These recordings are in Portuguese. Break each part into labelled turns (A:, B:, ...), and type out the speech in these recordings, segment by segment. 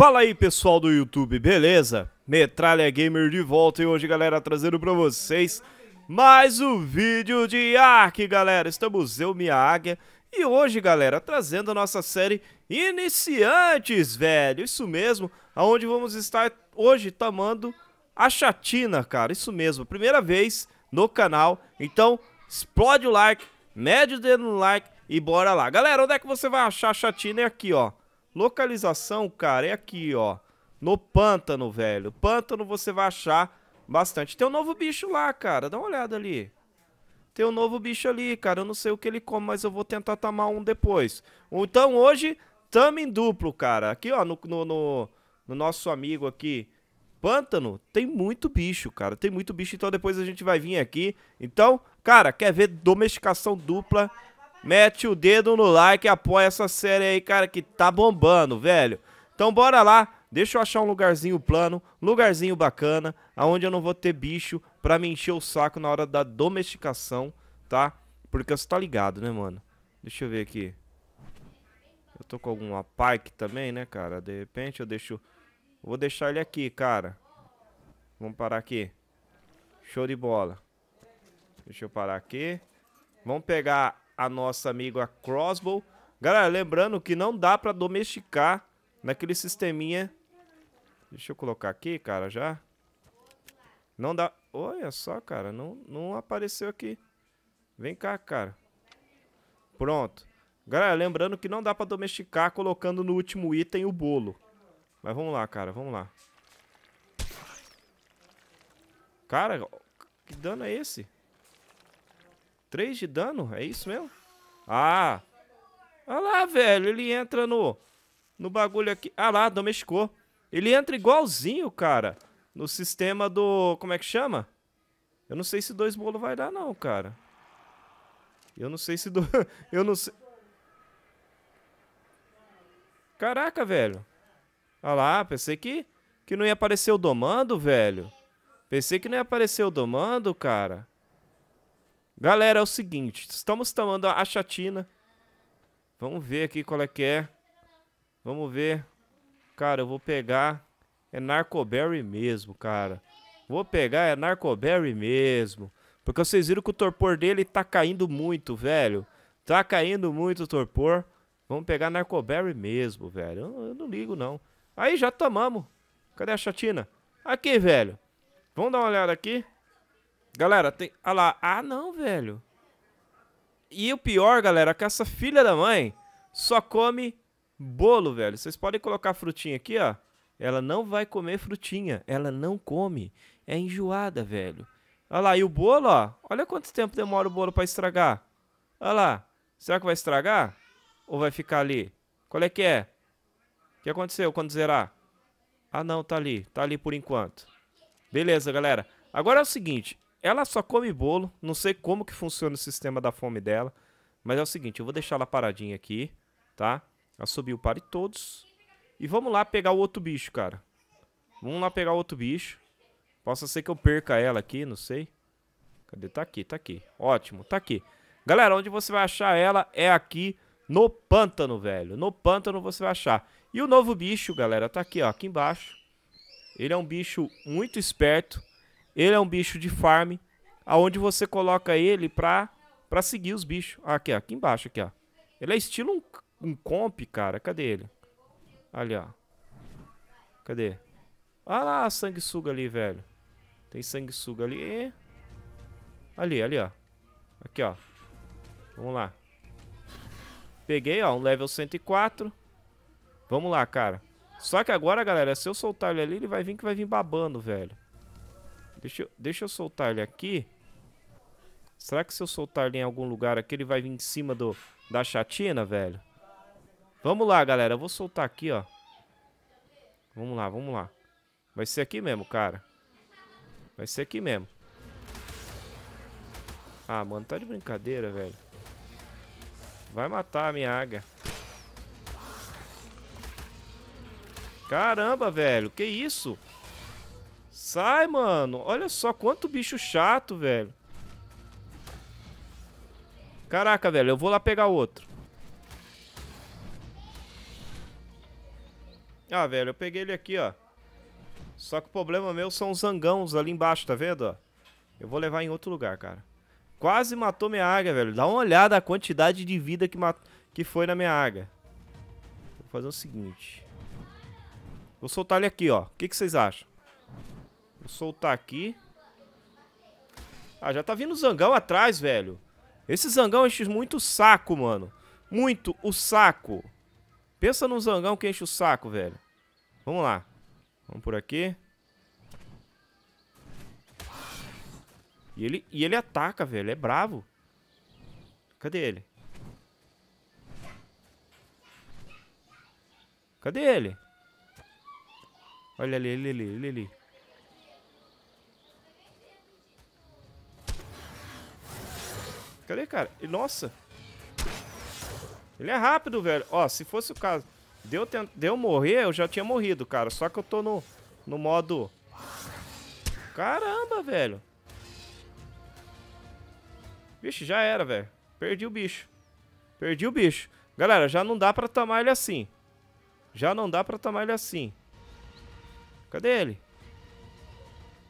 A: Fala aí pessoal do YouTube, beleza? Metralha Gamer de volta e hoje galera trazendo pra vocês mais um vídeo de Ark galera, estamos eu, minha águia e hoje galera trazendo a nossa série Iniciantes velho, isso mesmo, aonde vamos estar hoje tamando a chatina cara, isso mesmo, primeira vez no canal, então explode o like, mede o dedo no like e bora lá. Galera, onde é que você vai achar a chatina é aqui ó, Localização, cara, é aqui, ó. No pântano, velho. Pântano você vai achar bastante. Tem um novo bicho lá, cara. Dá uma olhada ali. Tem um novo bicho ali, cara. Eu não sei o que ele come, mas eu vou tentar tamar um depois. Então hoje, tamo em duplo, cara. Aqui, ó, no, no, no, no nosso amigo aqui. Pântano tem muito bicho, cara. Tem muito bicho, então depois a gente vai vir aqui. Então, cara, quer ver domesticação dupla? mete o dedo no like e apoia essa série aí, cara, que tá bombando, velho. Então bora lá, deixa eu achar um lugarzinho plano, lugarzinho bacana, aonde eu não vou ter bicho pra me encher o saco na hora da domesticação, tá? Porque você tá ligado, né, mano? Deixa eu ver aqui. Eu tô com alguma pike também, né, cara? De repente eu deixo... Vou deixar ele aqui, cara. Vamos parar aqui. Show de bola. Deixa eu parar aqui. Vamos pegar a nossa amiga Crossbow. Galera, lembrando que não dá para domesticar naquele sisteminha. Deixa eu colocar aqui, cara, já. Não dá... Olha só, cara, não, não apareceu aqui. Vem cá, cara. Pronto. Galera, lembrando que não dá pra domesticar colocando no último item o bolo. Mas vamos lá, cara, vamos lá. Cara, que dano é esse? 3 de dano? É isso mesmo? Ah! Olha ah lá, velho. Ele entra no, no bagulho aqui. Ah lá, domesticou. Ele entra igualzinho, cara. No sistema do... Como é que chama? Eu não sei se dois bolos vai dar, não, cara. Eu não sei se... Do... Eu não sei... Caraca, velho. Olha ah lá, pensei que, que não ia aparecer o domando, velho. Pensei que não ia aparecer o domando, cara. Galera, é o seguinte, estamos tomando a chatina. Vamos ver aqui qual é que é. Vamos ver. Cara, eu vou pegar é Narcoberry mesmo, cara. Vou pegar é Narcoberry mesmo. Porque vocês viram que o torpor dele tá caindo muito, velho. Tá caindo muito o torpor. Vamos pegar Narcoberry mesmo, velho. Eu, eu, não ligo, não. Aí, já tomamos. Cadê a chatina? Aqui, velho. Vamos dar uma olhada aqui. Galera, tem. Ah lá. Ah, não, velho. E o pior, galera, é que essa filha da mãe só come bolo, velho. Vocês podem colocar frutinha aqui, ó. Ela não vai comer frutinha. Ela não come. É enjoada, velho. Olha lá, e o bolo, ó. Olha quanto tempo demora o bolo para estragar. Olha lá. Será que vai estragar? Ou vai ficar ali? Qual é que é? O que aconteceu quando zerar? Ah, não, tá ali. Tá ali por enquanto. Beleza, galera. Agora é o seguinte. Ela só come bolo, não sei como que funciona o sistema da fome dela, mas é o seguinte, eu vou deixar ela paradinha aqui, tá? Ela subiu para de todos. E vamos lá pegar o outro bicho, cara. Vamos lá pegar o outro bicho. Possa ser que eu perca ela aqui, não sei. Cadê? Tá aqui, tá aqui. Ótimo, tá aqui. Galera, onde você vai achar ela é aqui no pântano, velho. No pântano você vai achar. E o novo bicho, galera, tá aqui, ó, aqui embaixo. Ele é um bicho muito esperto. Ele é um bicho de farm, aonde você coloca ele pra, pra seguir os bichos. Ah, aqui, aqui embaixo, aqui, ó. Ele é estilo um, um comp, cara. Cadê ele? Ali, ó. Cadê? Olha lá a sanguessuga ali, velho. Tem sanguessuga ali. Ali, ali, ó. Aqui, ó. Vamos lá. Peguei, ó, um level 104. Vamos lá, cara. Só que agora, galera, se eu soltar ele ali, ele vai vir que vai vir babando, velho. Deixa eu, deixa eu soltar ele aqui. Será que se eu soltar ele em algum lugar aqui, ele vai vir em cima do, da chatina, velho? Vamos lá, galera. Eu vou soltar aqui, ó. Vamos lá, vamos lá. Vai ser aqui mesmo, cara. Vai ser aqui mesmo. Ah, mano, tá de brincadeira, velho. Vai matar a minha águia. Caramba, velho. Que isso? Sai, mano. Olha só quanto bicho chato, velho. Caraca, velho. Eu vou lá pegar outro. Ah, velho. Eu peguei ele aqui, ó. Só que o problema meu são os zangãos ali embaixo, tá vendo, ó? Eu vou levar em outro lugar, cara. Quase matou minha águia, velho. Dá uma olhada a quantidade de vida que, mat... que foi na minha águia. Vou fazer o seguinte. Vou soltar ele aqui, ó. O que, que vocês acham? Vou soltar aqui. Ah, já tá vindo zangão atrás, velho. Esse zangão enche muito o saco, mano. Muito o saco. Pensa num zangão que enche o saco, velho. Vamos lá. Vamos por aqui. E ele, e ele ataca, velho. É bravo. Cadê ele? Cadê ele? Olha ali, ele ali, ele ali. Cadê, cara? E, nossa. Ele é rápido, velho. Ó, se fosse o caso de eu, tent... morrer, eu já tinha morrido, cara. Só que eu tô no, no modo... Caramba, velho. Vixe, já era, velho. Perdi o bicho. Perdi o bicho. Galera, já não dá pra tomar ele assim. Já não dá pra tomar ele assim. Cadê ele?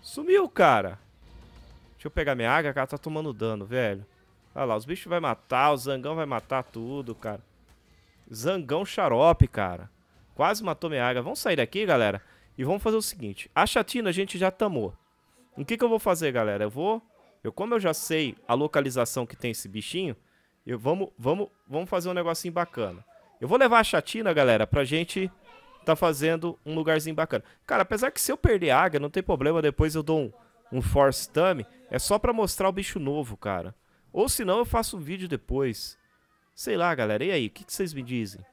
A: Sumiu, cara. Deixa eu pegar minha água, cara. Tá tomando dano, velho. Olha lá, os bichos vai matar, o Zangão vai matar tudo, cara. Zangão xarope, cara. Quase matou minha águia. Vamos sair daqui, galera. E vamos fazer o seguinte. A chatina a gente já tamou. O que, que eu vou fazer, galera? Eu vou... Eu, como eu já sei a localização que tem esse bichinho, eu, vamos, vamos, vamos fazer um negocinho bacana. Eu vou levar a chatina, galera, pra gente tá fazendo um lugarzinho bacana. Cara, apesar que se eu perder a águia, não tem problema. Depois eu dou um, um force thumb. É só pra mostrar o bicho novo, cara. Ou se não, eu faço um vídeo depois. Sei lá, galera. E aí, o que, que vocês me dizem?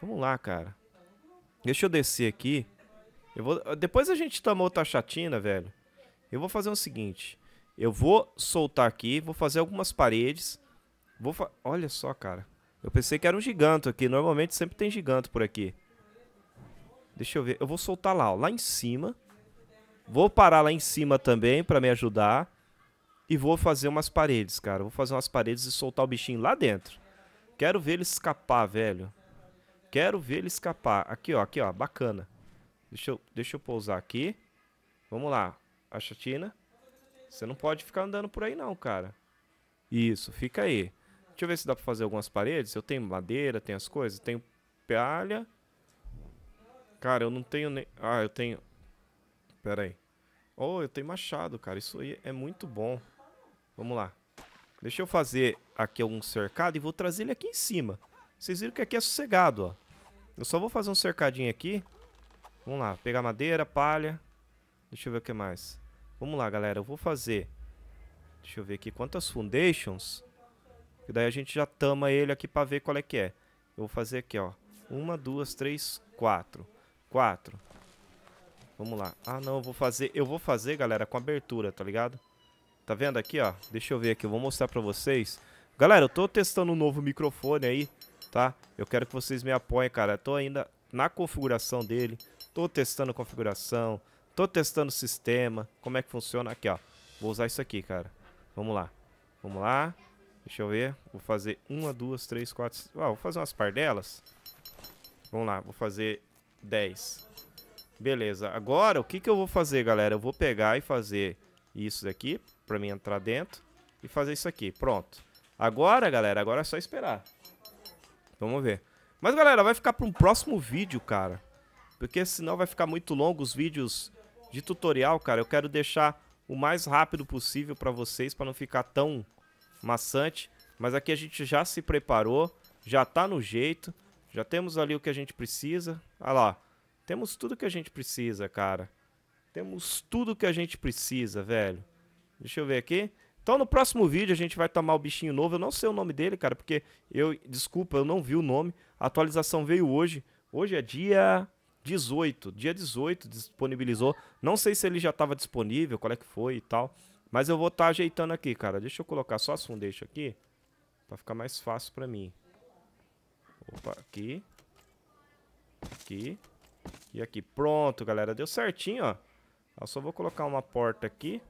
A: Vamos lá, cara. Deixa eu descer aqui. Eu vou... Depois a gente toma outra chatina, velho. Eu vou fazer o seguinte. Eu vou soltar aqui, vou fazer algumas paredes. Vou fa... Olha só, cara. Eu pensei que era um giganto aqui. Normalmente sempre tem giganto por aqui. Deixa eu ver. Eu vou soltar lá, ó. Lá em cima. Vou parar lá em cima também pra me ajudar e vou fazer umas paredes, cara. Vou fazer umas paredes e soltar o bichinho lá dentro. Quero ver ele escapar, velho. Quero ver ele escapar. Aqui, ó, aqui, ó, bacana. Deixa eu, deixa eu pousar aqui. Vamos lá, a chatina. Você não pode ficar andando por aí não, cara. Isso, fica aí. Deixa eu ver se dá pra fazer algumas paredes. Eu tenho madeira, tenho as coisas, tenho palha. Cara, eu não tenho nem... Ah, eu tenho... Pera aí. Oh, eu tenho machado, cara. Isso aí é muito bom. Vamos lá. Deixa eu fazer aqui um cercado e vou trazer ele aqui em cima. Vocês viram que aqui é sossegado, ó. Eu só vou fazer um cercadinho aqui. Vamos lá, pegar madeira, palha. Deixa eu ver o que mais. Vamos lá, galera. Eu vou fazer... Deixa eu ver aqui quantas foundations. E daí a gente já tama ele aqui pra ver qual é que é. Eu vou fazer aqui, ó. Uma, duas, três, quatro. Quatro. Vamos lá. Ah, não. Eu vou fazer... Eu vou fazer, galera, com abertura, tá ligado? Tá vendo aqui, ó? Deixa eu ver aqui, eu vou mostrar pra vocês. Galera, eu tô testando um novo microfone aí, tá? Eu quero que vocês me apoiem, cara. Eu tô ainda na configuração dele. Tô testando configuração, tô testando sistema, como é que funciona. Aqui, ó. Vou usar isso aqui, cara. Vamos lá. Vamos lá. Deixa eu ver. Vou fazer uma, duas, três, quatro... Ó, vou fazer umas pardelas. Vamos lá. Vou fazer dez Beleza. Agora, o que, que eu vou fazer, galera? Eu vou pegar e fazer isso daqui para mim entrar dentro e fazer isso aqui. Pronto. Agora, galera, agora é só esperar. Vamos ver. Mas, galera, vai ficar para um próximo vídeo, cara. Porque senão vai ficar muito longo os vídeos de tutorial, cara. Eu quero deixar o mais rápido possível para vocês, para não ficar tão maçante. Mas aqui a gente já se preparou, já tá no jeito. Já temos ali o que a gente precisa. Olha lá, temos tudo que a gente precisa, cara. Temos tudo que a gente precisa, velho. Deixa eu ver aqui. Então no próximo vídeo a gente vai tomar o bichinho novo. Eu não sei o nome dele, cara, porque eu, desculpa, eu não vi o nome. A atualização veio hoje. Hoje é dia 18. Dia 18 disponibilizou. Não sei se ele já estava disponível, qual é que foi e tal. Mas eu vou estar tá ajeitando aqui, cara. Deixa eu colocar só as fundeixas aqui. Pra ficar mais fácil pra mim. Opa, aqui. Aqui. E aqui. Pronto, galera. Deu certinho, ó. Eu só vou colocar uma porta aqui.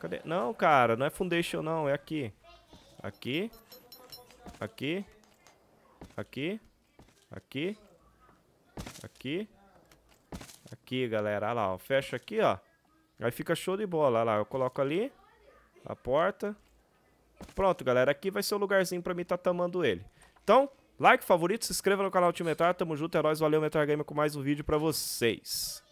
A: Cadê? Não, cara, não é foundation não, é aqui. Aqui. Aqui. Aqui. Aqui. Aqui. Aqui, galera. Olha lá, ó. Fecha aqui, ó. Aí fica show de bola. Olha lá, eu coloco ali a porta. Pronto, galera. Aqui vai ser o lugarzinho pra mim tá tamando ele. Então, like, favorito, se inscreva no canal Time Metal. Tamo junto, heróis. É Valeu, Metal Gamer, com mais um vídeo pra vocês.